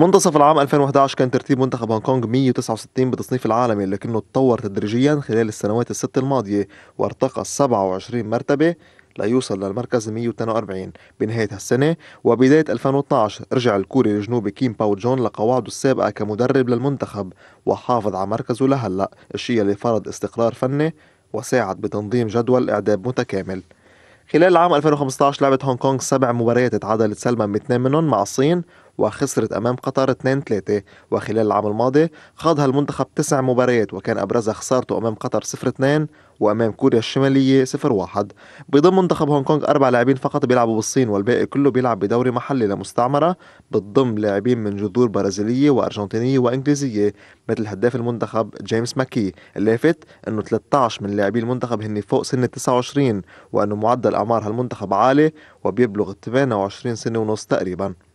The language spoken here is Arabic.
منتصف العام 2011 كان ترتيب منتخب هونغ كونغ 169 بتصنيف العالمي لكنه تطور تدريجيا خلال السنوات الست الماضية وارتقى 27 مرتبة ليوصل للمركز 142 بنهاية هالسنة وبداية 2012 رجع الكوري الجنوبي كيم باو جون لقواعده السابقة كمدرب للمنتخب وحافظ على مركزه لهلأ الشيء اللي فرض استقرار فني وساعد بتنظيم جدول إعداد متكامل خلال العام 2015 لعبت هونغ كونغ سبع مباريات اتعادلت سلما باثنين منهم مع الصين وخسرت أمام قطر 2-3 وخلال العام الماضي خاض المنتخب تسع مباريات وكان أبرزها خسارته أمام قطر 0-2 وأمام كوريا الشمالية 0-1 بيضم منتخب هونغ كونغ أربع لاعبين فقط بيلعبوا بالصين والباقي كله بيلعب بدوري محلي لمستعمرة بتضم لاعبين من جذور برازيلية وأرجنتينية وإنجليزية مثل هداف المنتخب جيمس ماكي اللافت أنه 13 من لاعبي المنتخب هن فوق سن 29 وأنه معدل أعمار هالمنتخب عالي وبيبلغ 28 سنة ونص تقريباً